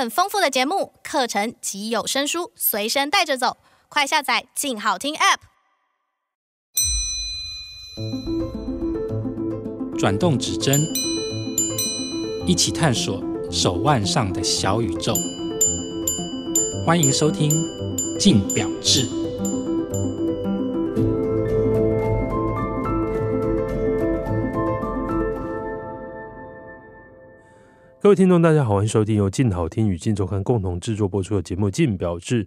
很丰富的节目、课程及有声书随身带着走，快下载“静好听 ”App。转动指针，一起探索手腕上的小宇宙。欢迎收听《静表志》。各位听众，大家好，欢迎收听由静好听与劲周刊共同制作播出的节目《静表志》，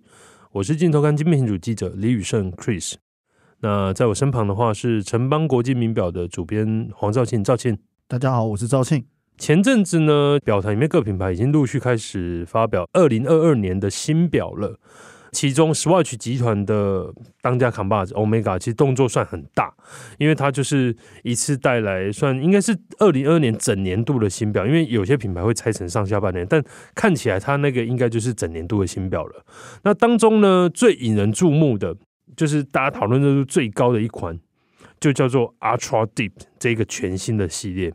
我是劲周刊精品主记者李宇胜 Chris。那在我身旁的话是城邦国际名表的主编黄兆庆，兆庆，大家好，我是兆庆。前阵子呢，表坛里面各品牌已经陆续开始发表二零二二年的新表了。其中，Swatch 集团的当家扛把子 Omega 其实动作算很大，因为它就是一次带来算应该是二零二年整年度的新表，因为有些品牌会拆成上下半年，但看起来它那个应该就是整年度的新表了。那当中呢，最引人注目的就是大家讨论热度最高的一款，就叫做 Ultra Deep 这个全新的系列。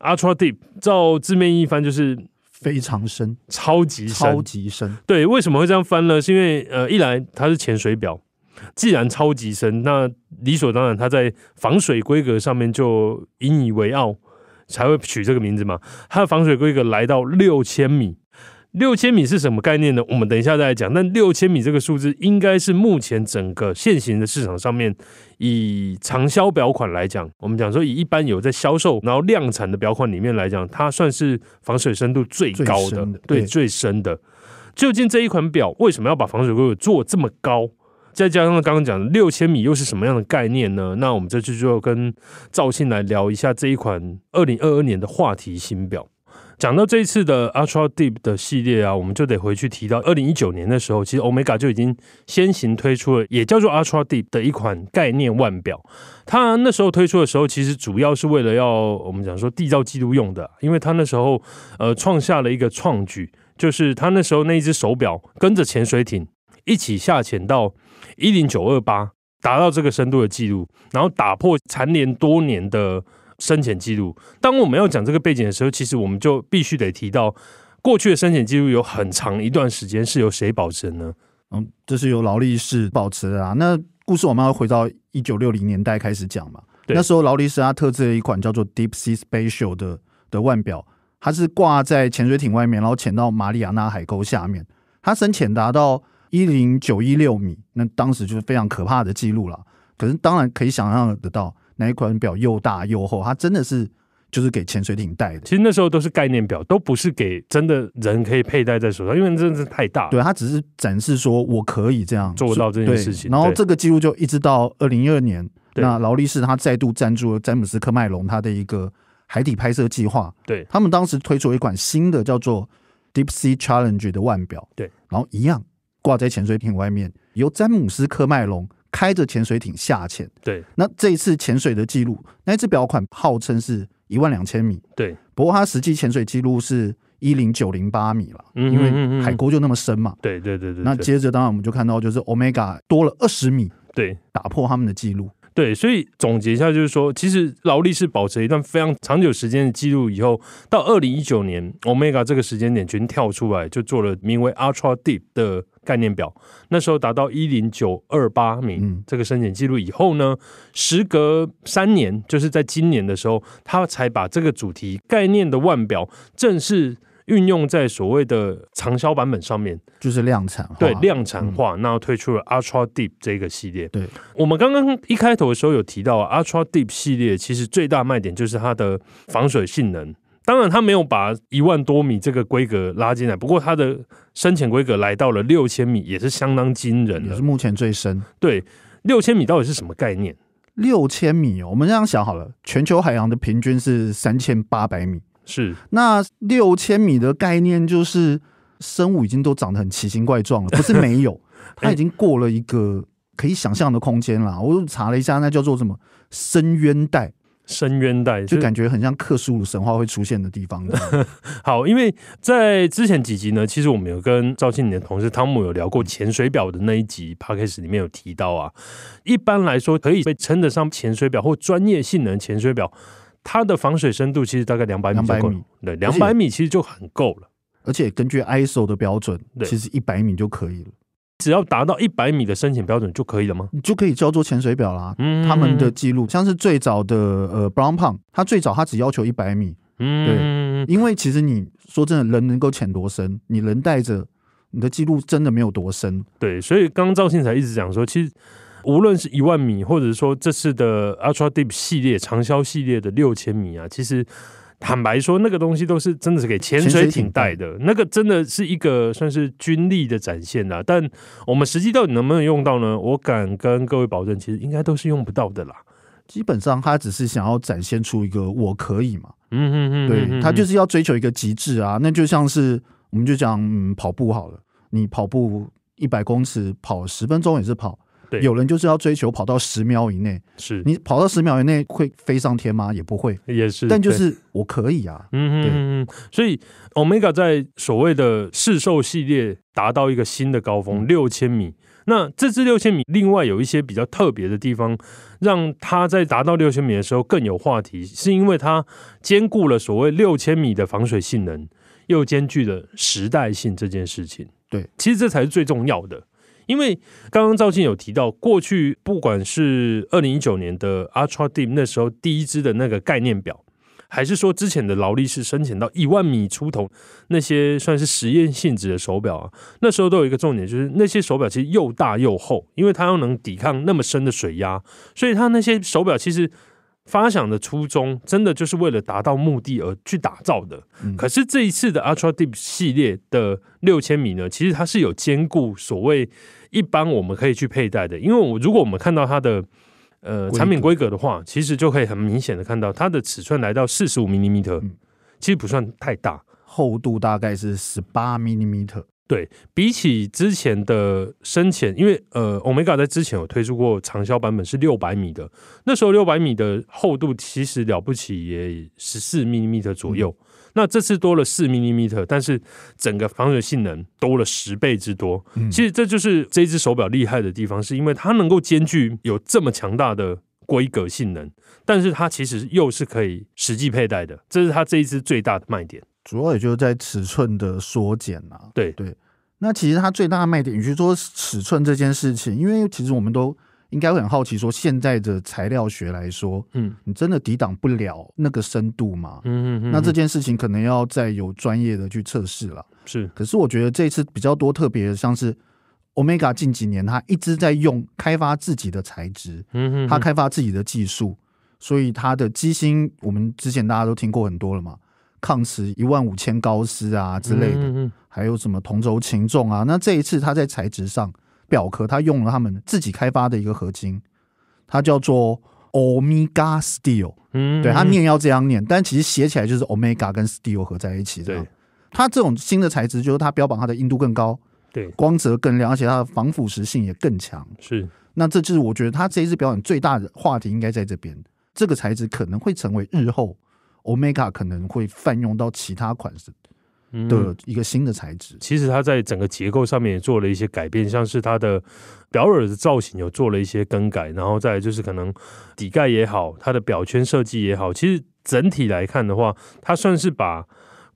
Ultra Deep 照字面意翻就是。非常深，超级深，超级深。对，为什么会这样翻呢？是因为呃，一来它是潜水表，既然超级深，那理所当然它在防水规格上面就引以为傲，才会取这个名字嘛。它的防水规格来到六千米。六千米是什么概念呢？我们等一下再来讲。但六千米这个数字，应该是目前整个现行的市场上面，以长销表款来讲，我们讲说以一般有在销售然后量产的表款里面来讲，它算是防水深度最高的，对，最深的。究竟这一款表为什么要把防水格做这么高？再加上刚刚讲的六千米又是什么样的概念呢？那我们这次就跟赵信来聊一下这一款二零二二年的话题新表。讲到这一次的 Ultra Deep 的系列啊，我们就得回去提到二零一九年的时候，其实 Omega 就已经先行推出了也叫做 Ultra Deep 的一款概念腕表。它那时候推出的时候，其实主要是为了要我们讲说缔造记录用的，因为它那时候呃创下了一个创举，就是它那时候那一只手表跟着潜水艇一起下潜到一零九二八，达到这个深度的记录，然后打破蝉联多年的。深潜记录，当我们要讲这个背景的时候，其实我们就必须得提到过去的深潜记录有很长一段时间是由谁保持呢？嗯，这是由劳力士保持的啊。那故事我们要回到一九六零年代开始讲嘛。那时候劳力士它特制了一款叫做 Deep Sea Special 的的腕表，它是挂在潜水艇外面，然后潜到马里亚纳海沟下面，它深潜达到一零九一六米，那当时就是非常可怕的记录了。可是当然可以想象得到。哪一款表又大又厚？它真的是就是给潜水艇戴的。其实那时候都是概念表，都不是给真的人可以佩戴在手上，因为真的是太大。对，它只是展示说我可以这样做到这件事情。然后这个记录就一直到二零一二年，那劳力士它再度赞助了詹姆斯·科麦隆他的一个海底拍摄计划。对他们当时推出一款新的叫做 Deep Sea Challenge 的腕表。对，然后一样挂在潜水艇外面，由詹姆斯·科麦隆。开着潜水艇下潜，对。那这一次潜水的记录，那一只表款号称是一万两千米，对。不过它实际潜水记录是一零九零八米了，因为海沟就那么深嘛。对对对对。那接着当然我们就看到，就是 Omega 多了二十米，对，打破他们的记录。对，所以总结一下，就是说，其实劳力士保持一段非常长久时间的记录以后，到二零一九年，Omega 这个时间点全跳出来，就做了名为 Ultra Deep 的概念表，那时候达到一零九二八名这个申请记录以后呢，时隔三年，就是在今年的时候，他才把这个主题概念的腕表正式。运用在所谓的长销版本上面，就是量产对量产化，那推出了 Ultra Deep 这个系列。对，我们刚刚一开头的时候有提到，Ultra Deep 系列其实最大卖点就是它的防水性能。当然，它没有把一万多米这个规格拉进来，不过它的深潜规格来到了六千米，也是相当惊人，也是目前最深。对，六千米到底是什么概念？六千米哦，我们这样想好了，全球海洋的平均是三千八百米。是那六千米的概念，就是生物已经都长得很奇形怪状了，不是没有，它已经过了一个可以想象的空间了。我查了一下，那叫做什么深渊带，深渊带，就感觉很像克苏鲁神话会出现的地方。好，因为在之前几集呢，其实我们有跟赵庆林的同事汤姆有聊过潜水表的那一集 p a c k e 里面有提到啊，一般来说可以被称得上潜水表或专业性能潜水表。它的防水深度其实大概两百米，两百米对，两百米其实就很够了。而且根据 ISO 的标准，其实一百米就可以了。只要达到一百米的深请标准就可以了吗？你就可以叫做潜水表啦。嗯，他们的记录像是最早的呃 Brown p u 他最早他只要求一百米。嗯，对，因为其实你说真的，人能够潜多深？你人带着你的记录真的没有多深。对，所以刚刚赵信才一直讲说，其实。无论是一万米，或者说这次的 Ultra Deep 系列长销系列的六千米啊，其实坦白说，那个东西都是真的是给潜水艇带的，那个真的是一个算是军力的展现啦。但我们实际到底能不能用到呢？我敢跟各位保证，其实应该都是用不到的啦。基本上，他只是想要展现出一个我可以嘛。嗯嗯嗯，对他就是要追求一个极致啊。那就像是我们就讲嗯、跑步好了，你跑步一百公尺跑十分钟也是跑。对，有人就是要追求跑到十秒以内，是你跑到十秒以内会飞上天吗？也不会，也是。但就是我可以啊，嗯嗯嗯。所以 Omega 在所谓的试售系列达到一个新的高峰，六千米。那这支六千米，另外有一些比较特别的地方，让它在达到六千米的时候更有话题，是因为它兼顾了所谓六千米的防水性能，又兼具了时代性这件事情。对，其实这才是最重要的。因为刚刚赵静有提到，过去不管是二零一九年的 Ultra Deep 那时候第一只的那个概念表，还是说之前的劳力士深请到一万米出头那些算是实验性质的手表啊，那时候都有一个重点，就是那些手表其实又大又厚，因为它又能抵抗那么深的水压，所以它那些手表其实发想的初衷，真的就是为了达到目的而去打造的。可是这一次的 Ultra Deep 系列的六千米呢，其实它是有兼顾所谓。一般我们可以去佩戴的，因为我如果我们看到它的呃产品规格的话，其实就可以很明显的看到它的尺寸来到四十五 m 米特，其实不算太大，厚度大概是十八 m 米特。对，比起之前的深浅，因为呃欧米 a 在之前有推出过长销版本是六百米的，那时候六百米的厚度其实了不起，也十四 m 米左右。那这次多了四毫米米特，但是整个防水性能多了十倍之多。其实这就是这一只手表厉害的地方，是因为它能够兼具有这么强大的规格性能，但是它其实又是可以实际佩戴的，这是它这一只最大的卖点。主要也就是在尺寸的缩减啊。对对，那其实它最大的卖点，与其说尺寸这件事情，因为其实我们都。应该会很好奇，说现在的材料学来说，嗯，你真的抵挡不了那个深度吗？嗯嗯嗯。那这件事情可能要再有专业的去测试了。是。可是我觉得这次比较多特别的，像是 Omega 近几年他一直在用开发自己的材质，嗯他开发自己的技术，所以他的机芯我们之前大家都听过很多了嘛，抗磁一万五千高斯啊之类的，嗯还有什么同轴擒重啊？那这一次他在材质上。表壳它用了他们自己开发的一个合金，它叫做 Omega Steel，嗯，对，它念要这样念，但其实写起来就是 Omega 跟 Steel 合在一起的。对，它这种新的材质，就是它标榜它的硬度更高，对，光泽更亮，而且它的防腐蚀性也更强。是，那这就是我觉得它这一次表演最大的话题应该在这边，这个材质可能会成为日后 Omega 可能会泛用到其他款式的一个新的材质，其实它在整个结构上面也做了一些改变，像是它的表耳的造型有做了一些更改，然后再就是可能底盖也好，它的表圈设计也好，其实整体来看的话，它算是把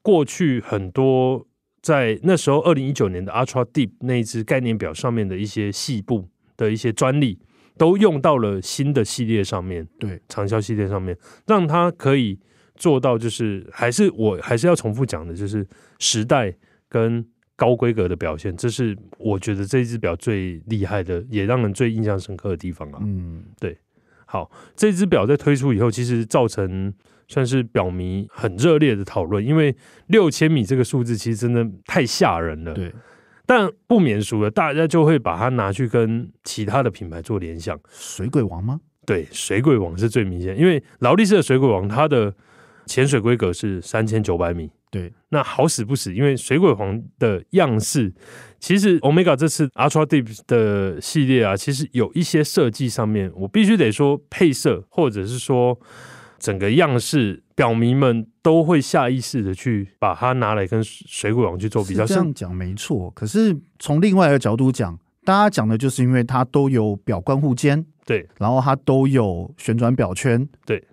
过去很多在那时候二零一九年的 Ultra Deep 那一支概念表上面的一些细部的一些专利，都用到了新的系列上面，对，长效系列上面，让它可以。做到就是还是我还是要重复讲的，就是时代跟高规格的表现，这是我觉得这只表最厉害的，也让人最印象深刻的地方啊。嗯，对。好，这只表在推出以后，其实造成算是表迷很热烈的讨论，因为六千米这个数字其实真的太吓人了。对，但不免俗了，大家就会把它拿去跟其他的品牌做联想，水鬼王吗？对，水鬼王是最明显，因为劳力士的水鬼王，它的潜水规格是三千九百米。对，那好死不死，因为水鬼黄的样式，其实欧米伽这次 Ultra Deep 的系列啊，其实有一些设计上面，我必须得说配色，或者是说整个样式，表迷们都会下意识的去把它拿来跟水鬼王去做比较。这样讲没错，可是从另外一个角度讲，大家讲的就是因为它都有表冠护肩，对，然后它都有旋转表圈，对。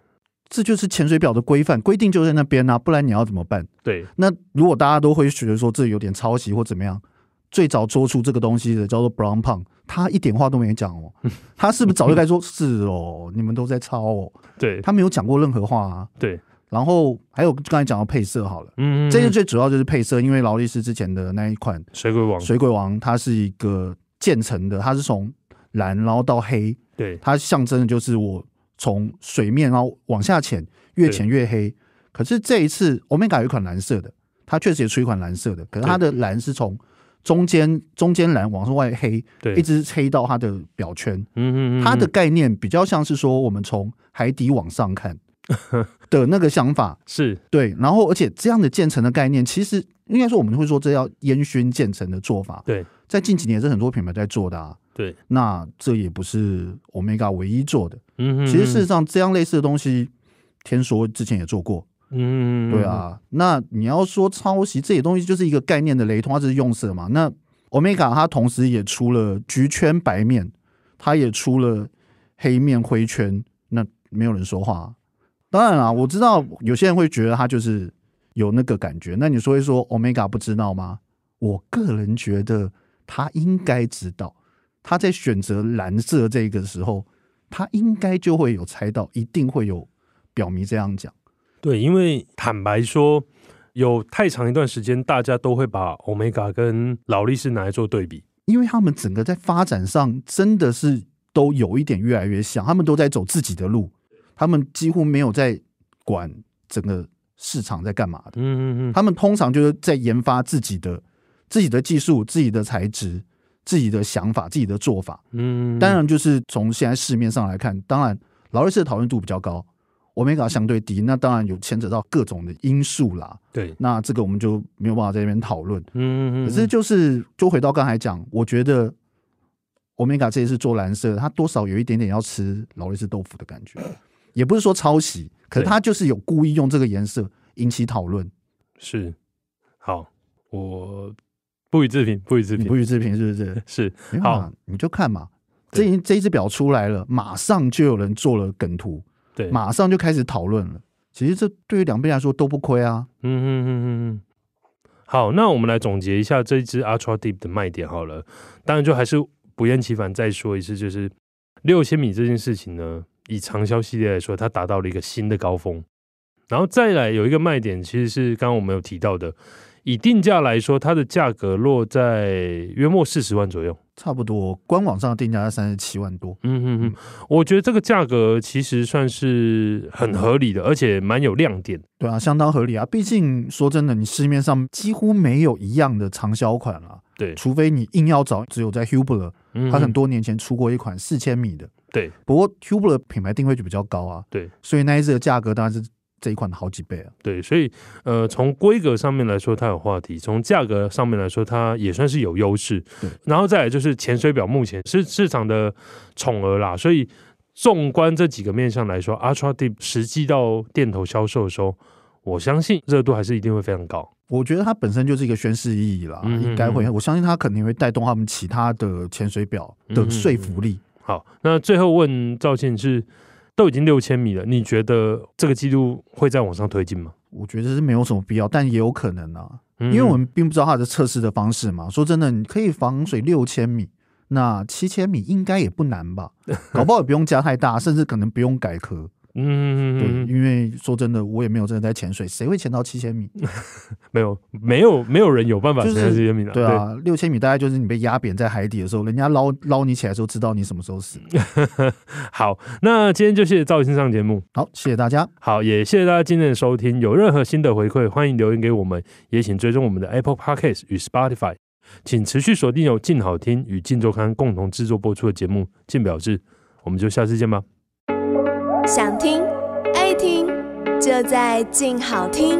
这就是潜水表的规范，规定就在那边啊，不然你要怎么办？对。那如果大家都会觉得说这有点抄袭或怎么样，最早做出这个东西的叫做 Brown 胖，他一点话都没讲哦，他是不是早就该说是哦？你们都在抄哦。对。他没有讲过任何话啊。对。然后还有刚才讲到配色好了，嗯嗯，这个最主要就是配色，因为劳力士之前的那一款水鬼王，水鬼王它是一个渐层的，它是从蓝然后到黑，对，它象征的就是我。从水面然后往下潜，越潜越黑。可是这一次，欧米 a 有一款蓝色的，它确实也出一款蓝色的。可是它的蓝是从中间中间蓝往上外黑，对，一直黑到它的表圈。嗯嗯嗯，它的概念比较像是说我们从海底往上看 的那个想法，是对。然后，而且这样的渐层的概念，其实应该说我们会说这要烟熏渐层的做法。对。在近几年也是很多品牌在做的，啊。对，那这也不是欧米伽唯一做的，嗯，其实事实上这样类似的东西，天梭之前也做过，嗯，对啊，那你要说抄袭这些东西，就是一个概念的雷同，它是用色嘛？那欧米伽它同时也出了橘圈白面，它也出了黑面灰圈，那没有人说话。当然啦，我知道有些人会觉得它就是有那个感觉，那你说一说欧米伽不知道吗？我个人觉得。他应该知道，他在选择蓝色这个时候，他应该就会有猜到，一定会有表迷这样讲。对，因为坦白说，有太长一段时间，大家都会把欧米伽跟劳力士拿来做对比，因为他们整个在发展上真的是都有一点越来越像，他们都在走自己的路，他们几乎没有在管整个市场在干嘛的。嗯嗯嗯，他们通常就是在研发自己的。自己的技术、自己的才智、自己的想法、自己的做法，嗯，当然就是从现在市面上来看，当然劳力士的讨论度比较高，欧米伽相对低，那当然有牵扯到各种的因素啦。对，那这个我们就没有办法在那边讨论，嗯，可是就是就回到刚才讲，我觉得欧米伽这一次做蓝色，它多少有一点点要吃劳力士豆腐的感觉，也不是说抄袭，可是他就是有故意用这个颜色引起讨论。是，好，我。不予置评，不予置评，不予置评，是不是？是，好，你就看嘛。这一这一只表出来了，马上就有人做了梗图，对，马上就开始讨论了。其实这对于两边来说都不亏啊。嗯嗯嗯嗯嗯。好，那我们来总结一下这一只 l t r a d e e p 的卖点好了。当然，就还是不厌其烦再说一次，就是六千米这件事情呢，以长销系列来说，它达到了一个新的高峰。然后再来有一个卖点，其实是刚刚我们有提到的。以定价来说，它的价格落在约莫四十万左右，差不多。官网上的定价在三十七万多。嗯嗯嗯，我觉得这个价格其实算是很合理的，而且蛮有亮点。对啊，相当合理啊！毕竟说真的，你市面上几乎没有一样的长销款了。对，除非你硬要找，只有在 Hubler，他很多年前出过一款四千米的。对，不过 Hubler 品牌定位就比较高啊。对，所以那一次的价格当然是。这一款的好几倍啊！对，所以呃，从规格上面来说，它有话题；从价格上面来说，它也算是有优势。然后再来就是潜水表，目前是市场的宠儿啦。所以，纵观这几个面向来说，阿超迪实际到店头销售的时候，我相信热度还是一定会非常高。我觉得它本身就是一个宣示意义啦，应该会。我相信它肯定会带动他们其他的潜水表的说服力。好，那最后问赵倩是。都已经六千米了，你觉得这个记录会再往上推进吗？我觉得是没有什么必要，但也有可能啊，因为我们并不知道它的测试的方式嘛。说真的，你可以防水六千米，那七千米应该也不难吧？搞不好也不用加太大，甚至可能不用改壳。嗯，对，因为说真的，我也没有真的在潜水，谁会潜到七千米？没有，没有，没有人有办法潜七千米的。对啊，六千米大概就是你被压扁在海底的时候，人家捞捞你起来时候知道你什么时候死。好，那今天就谢谢赵宇先生节目，好，谢谢大家，好，也谢谢大家今天的收听。有任何新的回馈，欢迎留言给我们，也请追踪我们的 Apple Podcast 与 Spotify，请持续锁定由静好听与静周刊共同制作播出的节目《静表示》，我们就下次见吧。想听爱听，就在静好听。